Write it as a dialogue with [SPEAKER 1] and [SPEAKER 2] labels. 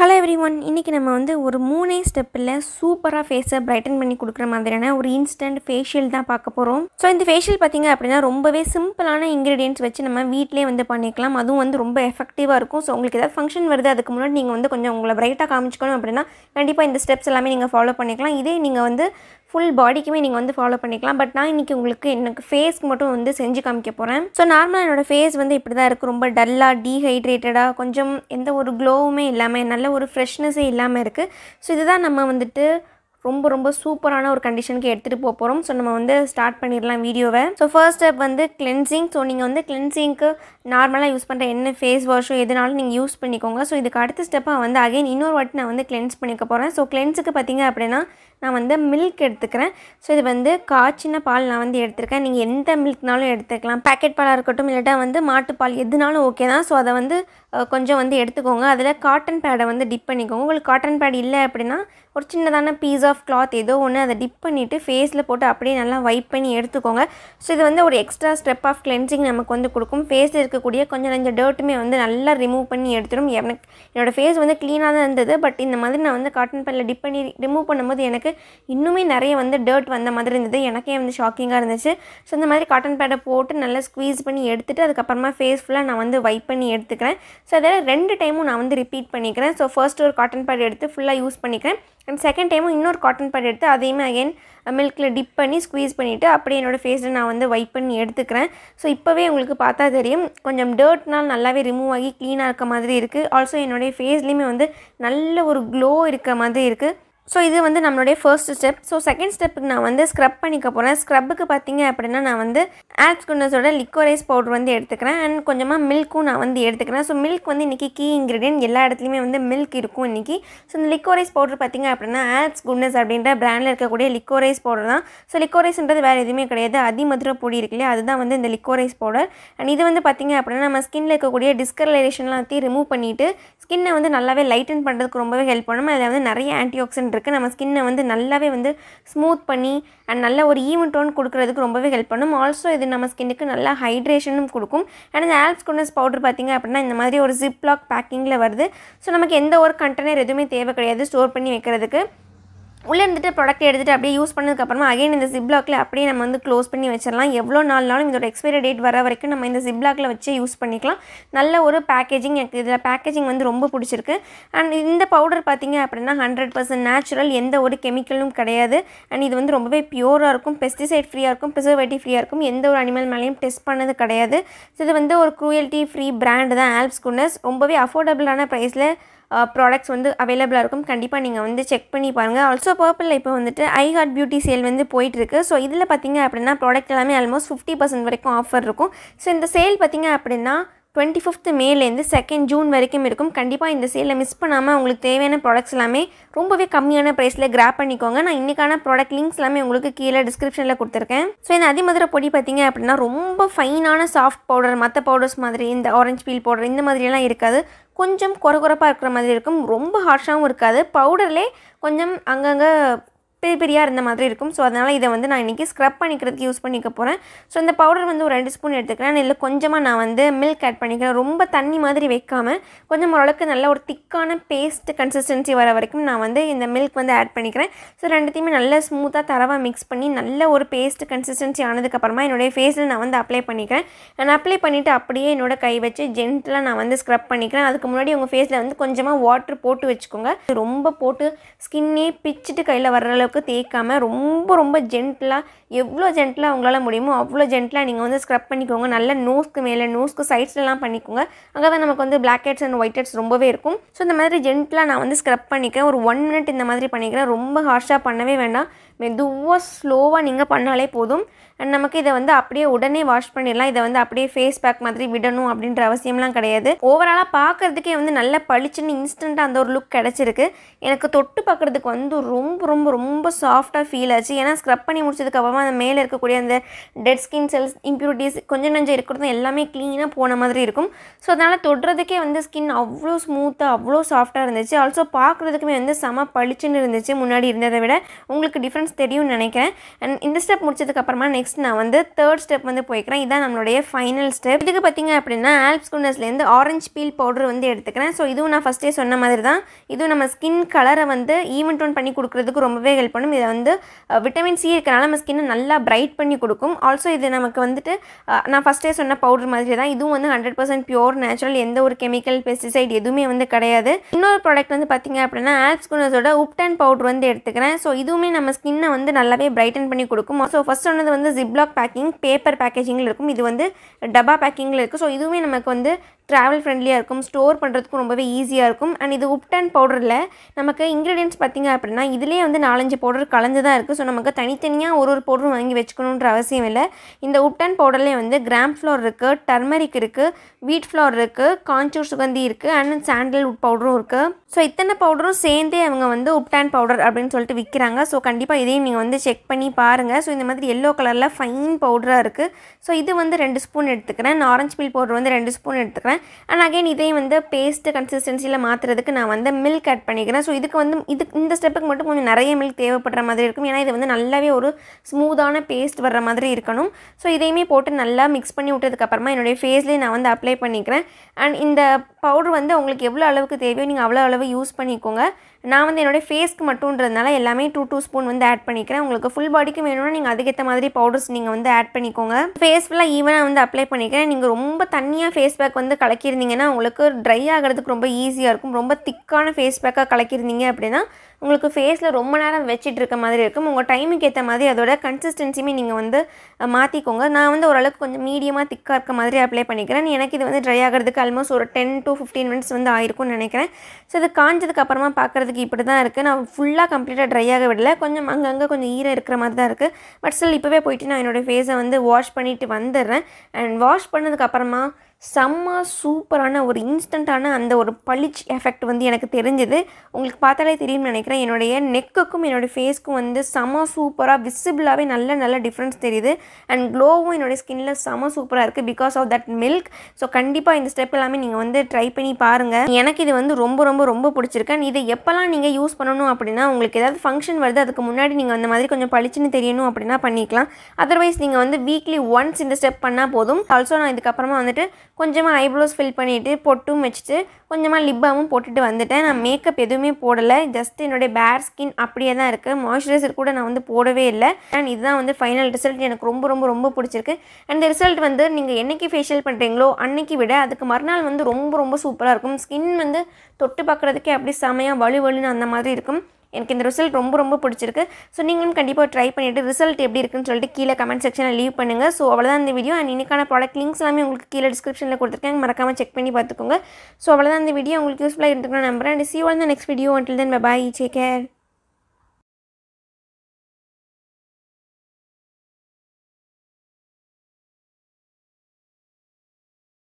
[SPEAKER 1] hello every one இன்றைக்கி நம்ம வந்து ஒரு மூணே ஸ்டெப்பில் சூப்பராக ஃபேஸை பிரைட்டன் பண்ணி கொடுக்குற மாதிரியான ஒரு இன்ஸ்டன்ட் ஃபேஷியல் தான் பார்க்க போகிறோம் ஸோ இந்த ஃபேஷியல் பார்த்திங்க அப்படின்னா ரொம்பவே சிம்பிளான இன்கிரீடியன்ஸ் வச்சு நம்ம வீட்டிலே வந்து பண்ணிக்கலாம் அதுவும் வந்து ரொம்ப எஃபெக்டிவாக இருக்கும் ஸோ உங்களுக்கு ஏதாவது ஃபங்க்ஷன் வருது அதுக்கு முன்னாடி நீங்கள் வந்து கொஞ்சம் உங்களை பிரைட்டாக காமிச்சிக்கணும் அப்படின்னா கண்டிப்பாக இந்த ஸ்டெப்ஸ் எல்லாமே நீங்கள் ஃபாலோ பண்ணிக்கலாம் இதே நீங்கள் வந்து ஃபுல் பாடிக்குமே நீங்கள் வந்து ஃபாலோ பண்ணிக்கலாம் பட் நான் இன்றைக்கி உங்களுக்கு எனக்கு ஃபேஸ்க்கு மட்டும் வந்து செஞ்சு காமிக்க போகிறேன் ஸோ நார்மலாக என்னோடய ஃபேஸ் வந்து இப்படி தான் இருக்குது ரொம்ப டல்லாக டீஹைட்ரேட்டடாக கொஞ்சம் எந்த ஒரு க்ளோவுமே இல்லாமல் நல்ல ஒரு ஃப்ரெஷ்னஸே இல்லாமல் இருக்குது ஸோ இதுதான் நம்ம வந்துட்டு ரொம்ப ரொம்ப சூப்பரான ஒரு கண்டிஷனுக்கு எடுத்துகிட்டு போக போகிறோம் ஸோ நம்ம வந்து ஸ்டார்ட் பண்ணிடலாம் வீடியோவை ஸோ ஃபர்ஸ்ட் ஸ்டெப் வந்து கிளென்சிங் ஸோ நீங்கள் வந்து கிளென்சிங்க்கு நார்மலாக யூஸ் பண்ணுற என்ன ஃபேஸ் வாஷோ எதுனாலும் நீங்கள் யூஸ் பண்ணிக்கோங்க ஸோ இதுக்கு அடுத்த ஸ்டெப்பாக வந்து அகைன் இன்னொரு வாட்டி நான் வந்து கிளென்ஸ் பண்ணிக்க போகிறேன் ஸோ கிளென்ஸுக்கு பார்த்தீங்க அப்படின்னா நான் வந்து மில்க் எடுத்துக்கிறேன் ஸோ இது வந்து காய்ச்சின பால் நான் வந்து எடுத்துருக்கேன் நீங்கள் எந்த மில்க்னாலும் எடுத்துக்கலாம் பேக்கெட் பாலாக இருக்கட்டும் இல்லாட்டா வந்து மாட்டுப்பால் எதுனாலும் ஓகே தான் ஸோ அதை வந்து கொஞ்சம் வந்து எடுத்துக்கோங்க அதில் காட்டன் பேடை வந்து டிப் பண்ணிக்கோங்க உங்களுக்கு காட்டன் பேட் இல்லை அப்படின்னா ஒரு சின்னதான பீஸா ஆஃப் கிளாத் ஏதோ ஒன்று அதை டிப் பண்ணிவிட்டு ஃபேஸில் போட்டு அப்படியே நல்லா வைப் பண்ணி எடுத்துக்கோங்க ஸோ இது வந்து ஒரு எக்ஸ்ட்ரா ஸ்டெப் ஆஃப் கிளென்சிங் நமக்கு வந்து கொடுக்கும் ஃபேஸில் இருக்கக்கூடிய கொஞ்சம் கொஞ்சம் டேர்ட்டுமே வந்து நல்லா ரிமூவ் பண்ணி எடுத்துடும் எனக்கு என்னோடய ஃபேஸ் வந்து க்ளீனாக தான் இருந்தது பட் இந்த மாதிரி நான் வந்து காட்டன் பேனில் டிப் பண்ணி ரிமூவ் பண்ணும்போது எனக்கு இன்னுமே நிறைய வந்து டேர்ட் வந்த மாதிரி இருந்தது எனக்கே வந்து ஷாக்கிங்காக இருந்துச்சு ஸோ இந்த மாதிரி காட்டன் பேடை போட்டு நல்லா ஸ்க்வீஸ் பண்ணி எடுத்துகிட்டு அதுக்கப்புறமா ஃபேஸ் ஃபுல்லாக நான் வந்து வைப் பண்ணி எடுத்துக்கிறேன் ஸோ அதில் ரெண்டு டைமும் நான் வந்து ரிப்பீட் பண்ணிக்கிறேன் ஸோ ஃபர்ஸ்ட் ஒரு காட்டன் பேட் எடுத்து ஃபுல்லாக யூஸ் பண்ணிக்கிறேன் அண்ட் செகண்ட் டைமும் இன்னொரு ஒரு காட்டன் பேட் எடுத்து அதையுமே அகைன் மில்கில் டிப் பண்ணி ஸ்க்வீஸ் பண்ணிவிட்டு அப்படியே என்னோடய ஃபேஸில் நான் வந்து வைப் பண்ணி எடுத்துக்கிறேன் ஸோ இப்போவே உங்களுக்கு பார்த்தா தெரியும் கொஞ்சம் டர்ட்னால் நல்லாவே ரிமூவ் ஆகி க்ளீனாக இருக்க மாதிரி இருக்குது ஆல்சோ என்னுடைய ஃபேஸ்லேயுமே வந்து நல்ல ஒரு க்ளோ இருக்க மாதிரி இருக்குது ஸோ இது வந்து நம்மளுடைய ஃபர்ஸ்ட் ஸ்டெப் ஸோ செகண்ட் ஸ்டெப்புக்கு நான் வந்து ஸ்க்ரப் பண்ணிக்க போகிறேன் ஸ்க்ரப்புக்கு பார்த்தீங்க அப்படின்னா நான் வந்து ஆல்ஸ் குன்னஸோட லிக்கோரைஸ் பவுடர் வந்து எடுத்துக்கிறேன் அண்ட் கொஞ்சமாக மில்க்கும் நான் வந்து எடுத்துக்கிறேன் ஸோ மில்க் வந்து இன்றைக்கி கீ இன்க்ரீடியன்ட் எல்லா இடத்துலையுமே வந்து மில்க் இருக்கும் இன்றைக்கி ஸோ இந்த லிக்கோரைஸ் பவுடர் பார்த்திங்க அப்படின்னா ஆல்ஸ் குன்னஸ் அப்படின்ற பிராண்டில் இருக்கக்கூடிய லிக்கோரைஸ் பவுடர் தான் ஸோ லிக்கோரைஸ்ன்றது வேறு எதுவுமே கிடையாது அதிமதுர பொடி இருக்கு இல்லையா அதுதான் வந்து இந்த லிக்கோரைஸ் பவுடர் அண்ட் இது வந்து பார்த்திங்க அப்படின்னா நம்ம ஸ்கினில் இருக்கக்கூடிய எல்லாத்தையும் ரிமூவ் பண்ணிவிட்டு ஸ்கின்னை வந்து நல்லாவே லைட்டன் பண்ணுறதுக்கு ரொம்பவே ஹெல்ப் பண்ணணும் அதில் வந்து நிறைய ஆன்டி இருக்குது நம்ம ஸ்கின்னை வந்து நல்லாவே வந்து ஸ்மூத் பண்ணி அண்ட் நல்ல ஒரு ஈவன் டோன் கொடுக்குறதுக்கு ரொம்பவே ஹெல்ப் பண்ணும் ஆல்சோ இது நம்ம ஸ்கின்னுக்கு நல்லா ஹைட்ரேஷனும் கொடுக்கும் அண்ட் இந்த ஆல்ஸ் குனஸ் பவுடர் பார்த்திங்க அப்படின்னா இந்த மாதிரி ஒரு லாக் பேக்கிங்கில் வருது ஸோ நமக்கு எந்த ஒரு கண்டெய்னர் எதுவுமே தேவை கிடையாது ஸ்டோர் பண்ணி வைக்கிறதுக்கு உள்ளே இருந்துட்டு ப்ராடக்ட் எடுத்துகிட்டு அப்படியே யூஸ் பண்ணதுக்கப்புறமா அகைன் இந்த ஜிப்லாக்கில் அப்படியே நம்ம வந்து க்ளோஸ் பண்ணி வச்சிடலாம் எவ்வளோ நாள்னாலும் இதோட எக்ஸ்பைரி டேட் வர வரைக்கும் நம்ம இந்த ஜிப்லாக்கில் வச்சு யூஸ் பண்ணிக்கலாம் நல்ல ஒரு பேக்கேஜிங் எனக்கு இதில் பேக்கேஜிங் வந்து ரொம்ப பிடிச்சிருக்கு அண்ட் இந்த பவுடர் பார்த்திங்க அப்படின்னா ஹண்ட்ரட் பர்சன்ட் நேச்சுரல் எந்த ஒரு கெமிக்கலும் கிடையாது அண்ட் இது வந்து ரொம்பவே பியூராக இருக்கும் பெஸ்டிசைட் ஃப்ரீயாக இருக்கும் ப்ரிசர்வேட்டிவ் ஃப்ரீயாக இருக்கும் எந்த ஒரு அனிமல் மேலேயும் டெஸ்ட் பண்ணது கிடையாது ஸோ இது வந்து ஒரு க்ரூயல்ட்டி ஃப்ரீ பிராண்டு தான் ஆல்ப்ஸ் குன்னஸ் ரொம்பவே அஃபோர்டபுளான ப்ரைஸில் ப்ராடக்ட்ஸ் வந்து அவைலபிளாக இருக்கும் கண்டிப்பாக நீங்கள் வந்து செக் பண்ணி பாருங்கள் ஆல்சோ பர்பிளில் இப்போ வந்துட்டு ஐ ஹார்ட் பியூட்டி சேல் வந்து போயிட்டுருக்கு ஸோ இதில் பார்த்திங்க அப்படின்னா ப்ராடக்ட் எல்லாமே ஆல்மோஸ்ட் ஃபிஃப்டி பர்சன்ட் வரைக்கும் ஆஃபர் இருக்கும் ஸோ இந்த சேல் பார்த்திங்க அப்படின்னா டுவெண்ட்டி ஃபிஃப்த் மேலேருந்து செகண்ட் ஜூன் வரைக்கும் இருக்கும் கண்டிப்பாக இந்த சேலில் மிஸ் பண்ணாமல் உங்களுக்கு தேவையான ப்ராடக்ட்ஸ் எல்லாமே ரொம்பவே கம்மியான ப்ரைஸில் கிராப் பண்ணிக்கோங்க நான் இன்றைக்கான ப்ராடக்ட் லிங்க்ஸ் எல்லாமே உங்களுக்கு கீழே டிஸ்கிரிப்ஷனில் கொடுத்துருக்கேன் ஸோ இந்த அதிமதுரை பொடி பார்த்திங்க அப்படின்னா ரொம்ப ஃபைனான சாஃப்ட் பவுடர் மற்ற பவுடர்ஸ் மாதிரி இந்த ஆரஞ்சு பீல் பவுடர் இந்த மாதிரியெல்லாம் இருக்காது கொஞ்சம் குறகுறப்பாக இருக்கிற மாதிரி இருக்கும் ரொம்ப ஹார்ஷாகவும் இருக்காது பவுடர்லேயே கொஞ்சம் அங்கங்கே பெரிய பெரியாக இருந்த மாதிரி இருக்கும் ஸோ அதனால் இதை வந்து நான் இன்றைக்கி ஸ்க்ரப் பண்ணிக்கிறதுக்கு யூஸ் பண்ணிக்க போகிறேன் ஸோ இந்த பவுடர் வந்து ஒரு ரெண்டு ஸ்பூன் எடுத்துக்கிறேன் இல்லை கொஞ்சமாக நான் வந்து மில்க் ஆட் பண்ணிக்கிறேன் ரொம்ப தண்ணி மாதிரி வைக்காமல் கொஞ்சம் ஓரளவுக்கு நல்ல ஒரு திக்கான பேஸ்ட் கன்சிஸ்டன்சி வர வரைக்கும் நான் வந்து இந்த மில்க் வந்து ஆட் பண்ணிக்கிறேன் ஸோ ரெண்டுத்தையுமே நல்லா ஸ்மூத்தாக தரவாக மிக்ஸ் பண்ணி நல்ல ஒரு பேஸ்ட் கன்சிஸ்டன்சி ஆனதுக்கப்புறமா என்னுடைய ஃபேஸில் நான் வந்து அப்ளை பண்ணிக்கிறேன் நான் அப்ளை பண்ணிவிட்டு அப்படியே என்னோட கை வச்சு ஜென்டலாக நான் வந்து ஸ்க்ரப் பண்ணிக்கிறேன் அதுக்கு முன்னாடி உங்கள் ஃபேஸில் வந்து கொஞ்சமாக வாட்டர் போட்டு வச்சுக்கோங்க ரொம்ப போட்டு ஸ்கின்னே பிச்சுட்டு கையில் வர்ற அளவுக்கு தேய்க்காமல் ரொம்ப ரொம்ப ஜென்டலாக எவ்வளோ ஜென்டலாக உங்களால் முடியுமோ அவ்வளோ ஜென்டலாக நீங்கள் வந்து ஸ்க்ரப் பண்ணிக்கோங்க நல்ல நோஸ்க்கு மேலே நோஸ்க்கு சைட்ஸ்லாம் பண்ணிக்கோங்க அங்கே தான் நமக்கு வந்து blackheads and whiteheads ரொம்பவே இருக்கும் ஸோ இந்த மாதிரி ஜென்டலாக நான் வந்து ஸ்க்ரப் பண்ணிக்கிறேன் ஒரு ஒன் மினிட் இந்த மாதிரி பண்ணிக்கிறேன் ரொம்ப ஹார்ஷாக பண்ணவே வேண்டாம் மெதுவாக ஸ்லோவாக நீங்கள் பண்ணாலே போதும் அண்ட் நமக்கு இதை வந்து அப்படியே உடனே வாஷ் பண்ணிடலாம் இதை வந்து அப்படியே ஃபேஸ் பேக் மாதிரி விடணும் அப்படின்ற அவசியம்லாம் கிடையாது ஓவராலாக பார்க்குறதுக்கே வந்து நல்ல பளிச்சுன்னு இன்ஸ்டண்ட்டாக அந்த ஒரு லுக் கிடச்சிருக்கு எனக்கு தொட்டு பார்க்குறதுக்கு வந்து ரொம்ப ரொம்ப ரொம்ப சாஃப்டாக ஃபீல் ஆச்சு ஏன்னா ஸ்க்ரப் பண்ணி அப்புறமா அந்த மேலே இருக்கக்கூடிய அந்த டெட் ஸ்கின் செல்ஸ் இம்ப்யூரிட்டிஸ் கொஞ்சம் நஞ்சம் இருக்கிறதும் எல்லாமே க்ளீனாக போன மாதிரி இருக்கும் ஸோ அதனால் தொடுறதுக்கே வந்து ஸ்கின் அவ்வளோ ஸ்மூத்தாக அவ்வளோ சாஃப்டாக இருந்துச்சு ஆல்சோ பார்க்குறதுக்குமே வந்து செம பளிச்சுன்னு இருந்துச்சு முன்னாடி இருந்ததை விட உங்களுக்கு டிஃப்ரெண்ட்ஸ் டிஃப்ரென்ஸ் தெரியும்னு நினைக்கிறேன் அண்ட் இந்த ஸ்டெப் முடிச்சதுக்கப்புறமா நெக்ஸ்ட் நான் வந்து தேர்ட் ஸ்டெப் வந்து போய்க்கிறேன் இதான் நம்மளுடைய ஃபைனல் ஸ்டெப் இதுக்கு பார்த்தீங்க அப்படின்னா ஆல்ப்ஸ் குண்டர்ஸ்லேருந்து ஆரஞ்ச் பீல் பவுடர் வந்து எடுத்துக்கிறேன் ஸோ இதுவும் நான் ஃபஸ்ட்டே சொன்ன மாதிரி தான் இதுவும் நம்ம ஸ்கின் கலரை வந்து ஈவன் டோன் பண்ணி கொடுக்குறதுக்கு ரொம்பவே ஹெல்ப் பண்ணும் இதை வந்து விட்டமின் சி இருக்கிறனால நம்ம ஸ்கின்னை நல்லா பிரைட் பண்ணி கொடுக்கும் ஆல்சோ இது நமக்கு வந்துட்டு நான் ஃபஸ்ட்டே சொன்ன பவுடர் மாதிரி தான் இதுவும் வந்து ஹண்ட்ரட் பர்சன்ட் பியோர் நேச்சுரல் எந்த ஒரு கெமிக்கல் பெஸ்டிசைட் எதுவுமே வந்து கிடையாது இன்னொரு ப்ராடக்ட் வந்து பார்த்திங்க அப்படின்னா ஆல்ப்ஸ் குண்டர்ஸோட உப்டன் பவுடர் வந்து எடுத்துக்கிறேன் ஸோ இதுவுமே நம்ம ஸ்கின் ஸ்கின்னை வந்து நல்லாவே பிரைட்டன் பண்ணி கொடுக்கும் ஸோ ஃபஸ்ட் சொன்னது வந்து ஜிப்லாக் பேக்கிங் பேப்பர் பேக்கேஜிங்கில் இருக்கும் இது வந்து டபா பேக்கிங்கில் இருக்குது ஸோ இதுவுமே நமக்கு வந்து ட்ராவல் ஃப்ரெண்ட்லியாக இருக்கும் ஸ்டோர் பண்ணுறதுக்கும் ரொம்பவே ஈஸியாக இருக்கும் அண்ட் இது அண்ட் பவுடரில் நமக்கு இன்க்ரீடியன்ஸ் பார்த்திங்க அப்படின்னா இதிலே வந்து நாலஞ்சு பவுடர் கலந்து தான் இருக்குது ஸோ நமக்கு தனித்தனியாக ஒரு ஒரு பவுடரும் வாங்கி வச்சுக்கணுன்ற அவசியம் இல்லை இந்த அண்ட் பவுடர்லேயே வந்து கிராம் ஃப்ளோர் இருக்குது டர்மரிக் இருக்குது வீட் ஃப்ளோர் இருக்குது காஞ்சூர் சுகந்தி இருக்குது அண்ட் உட் பவுடரும் இருக்குது ஸோ இத்தனை பவுடரும் சேர்ந்தே அவங்க வந்து அண்ட் பவுடர் அப்படின்னு சொல்லிட்டு விற்கிறாங்க ஸோ கண்டிப்பாக இதையும் நீங்கள் வந்து செக் பண்ணி பாருங்கள் ஸோ இந்த மாதிரி எல்லோ கலரில் ஃபைன் பவுடராக இருக்குது ஸோ இது வந்து ரெண்டு ஸ்பூன் எடுத்துக்கிறேன் ஆரஞ்சு பில் பவுடர் வந்து ரெண்டு ஸ்பூன் எடுத்துக்கிறேன் அண்ட் அகைன் இதையும் வந்து பேஸ்ட்டு கன்சிஸ்டன்சியில் மாற்றுறதுக்கு நான் வந்து மில்க் ஆட் பண்ணிக்கிறேன் ஸோ இதுக்கு வந்து இது இந்த ஸ்டெப்புக்கு மட்டும் கொஞ்சம் நிறைய மில்க் தேவைப்படுற மாதிரி இருக்கும் ஏன்னா இது வந்து நல்லாவே ஒரு ஸ்மூத்தான பேஸ்ட் வர்ற மாதிரி இருக்கணும் ஸோ இதையுமே போட்டு நல்லா மிக்ஸ் பண்ணி விட்டதுக்கப்புறமா என்னுடைய ஃபேஸ்லேயே நான் வந்து அப்ளை பண்ணிக்கிறேன் அண்ட் இந்த பவுடர் வந்து உங்களுக்கு எவ்வளோ அளவுக்கு தேவையோ நீங்கள் அவ்வளோ அளவு யூஸ் பண்ணிக்கோங்க நான் வந்து என்னுடைய ஃபேஸ்க்கு மட்டும்ன்றதுனால எல்லாமே டூ டூ ஸ்பூன் வந்து ஆட் பண்ணிக்கிறேன் உங்களுக்கு ஃபுல் பாடிக்கு வேணும்னா நீங்கள் அதுக்கேற்ற மாதிரி பவுடர்ஸ் நீங்கள் வந்து ஆட் பண்ணிக்கோங்க ஃபேஸ் ஃபுல்லாக ஈவனாக வந்து அப்ளை பண்ணிக்கிறேன் நீங்கள் ரொம்ப தண்ணியாக ஃபேஸ் பேக் வந்து கலக்கியிருந்தீங்கன்னா உங்களுக்கு ட்ரை ஆகிறதுக்கு ரொம்ப ஈஸியாக இருக்கும் ரொம்ப திக்கான ஃபேஸ் பேக்காக கலக்கியிருந்தீங்க அப்படின்னா உங்களுக்கு ஃபேஸில் ரொம்ப நேரம் வச்சுட்டு இருக்க மாதிரி இருக்கும் உங்கள் டைமுக்கு ஏற்ற மாதிரி அதோட கன்சிஸ்டன்சியுமே நீங்கள் வந்து மாற்றிக்கோங்க நான் வந்து ஓரளவுக்கு கொஞ்சம் மீடியமாக திக்காக இருக்க மாதிரி அப்ளை பண்ணிக்கிறேன் எனக்கு இது வந்து ட்ரை ஆகிறதுக்கு ஆல்மோஸ்ட் ஒரு டென் டு ஃபிஃப்டீன் மினிட்ஸ் வந்து ஆயிருக்கும்னு நினைக்கிறேன் ஸோ இது காஞ்சதுக்கு அப்புறமா பார்க்குறது பண்ணுறதுக்கு இப்படி தான் இருக்குது நான் ஃபுல்லாக கம்ப்ளீட்டாக ட்ரை ஆக விடல கொஞ்சம் அங்கங்கே கொஞ்சம் ஈரம் இருக்கிற மாதிரி தான் இருக்குது பட் ஸ்டில் இப்போவே போயிட்டு நான் என்னோடய ஃபேஸை வந்து வாஷ் பண்ணிவிட்டு வந்துடுறேன் அண்ட் வாஷ் பண்ணதுக்கப்புறமா செம்ம சூப்பரான ஒரு இன்ஸ்டண்ட்டான அந்த ஒரு பளிச் எஃபெக்ட் வந்து எனக்கு தெரிஞ்சது உங்களுக்கு பார்த்தாலே தெரியும்னு நினைக்கிறேன் என்னுடைய நெக்குக்கும் என்னுடைய ஃபேஸ்க்கும் வந்து செம்ம சூப்பராக விசிபிளாகவே நல்ல நல்ல டிஃப்ரென்ஸ் தெரியுது அண்ட் க்ளோவும் என்னுடைய ஸ்கின்னில் செம்ம சூப்பராக இருக்குது because of that milk so கண்டிப்பாக இந்த ஸ்டெப் எல்லாமே நீங்கள் வந்து ட்ரை பண்ணி பாருங்கள் எனக்கு இது வந்து ரொம்ப ரொம்ப ரொம்ப பிடிச்சிருக்கேன் இதை எப்போல்லாம் நீங்கள் யூஸ் பண்ணணும் அப்படின்னா உங்களுக்கு ஏதாவது ஃபங்க்ஷன் வருது அதுக்கு முன்னாடி நீங்கள் அந்த மாதிரி கொஞ்சம் பளிச்சுன்னு தெரியணும் அப்படின்னா பண்ணிக்கலாம் அதர்வைஸ் நீங்கள் வந்து வீக்லி ஒன்ஸ் இந்த ஸ்டெப் பண்ணால் போதும் ஆல்சோ நான் இதுக்கப்புறமா வந்துட்டு கொஞ்சமாக ஐப்ரோஸ் ஃபில் பண்ணிவிட்டு பொட்டும் வச்சுட்டு கொஞ்சமாக லிப்பாமும் போட்டுட்டு வந்துட்டேன் நான் மேக்கப் எதுவுமே போடலை ஜஸ்ட் என்னுடைய பேர் ஸ்கின் அப்படியே தான் இருக்குது மாய்ஸ்சரைசர் கூட நான் வந்து போடவே இல்லை அண்ட் இதுதான் வந்து ஃபைனல் ரிசல்ட் எனக்கு ரொம்ப ரொம்ப ரொம்ப பிடிச்சிருக்கு அண்ட் ரிசல்ட் வந்து நீங்கள் என்றைக்கு ஃபேஷியல் பண்ணுறீங்களோ அன்னைக்கு விட அதுக்கு மறுநாள் வந்து ரொம்ப ரொம்ப சூப்பராக இருக்கும் ஸ்கின் வந்து தொட்டு பார்க்குறதுக்கே அப்படி செமையாக வலு வலுன்னு அந்த மாதிரி இருக்கும் எனக்கு இந்த ரிசல்ட் ரொம்ப ரொம்ப பிடிச்சிருக்கு ஸோ நீங்களும் கண்டிப்பாக ட்ரை பண்ணிவிட்டு ரிசல்ட் எப்படி இருக்குன்னு சொல்லிட்டு கீழே கமெண்ட் செக்ஷனில் லீவ் பண்ணுங்கள் ஸோ அவ்வளோதான் இந்த வீடியோ அண்ட் இன்னைக்கான ப்ராடக்ட் லிங்க்ஸ் எல்லாமே உங்களுக்கு கீழே டிஸ்கிரிப்ஷனில் கொடுத்துருக்கேன் மறக்காமல் செக் பண்ணி பார்த்துக்கோங்க ஸோ அவ்வளோதான் இந்த வீடியோ உங்களுக்கு யூஸ்ஃபுல்லாக இருந்துக்கணும் நம்புறேன் and see on the next video until then bye bye take care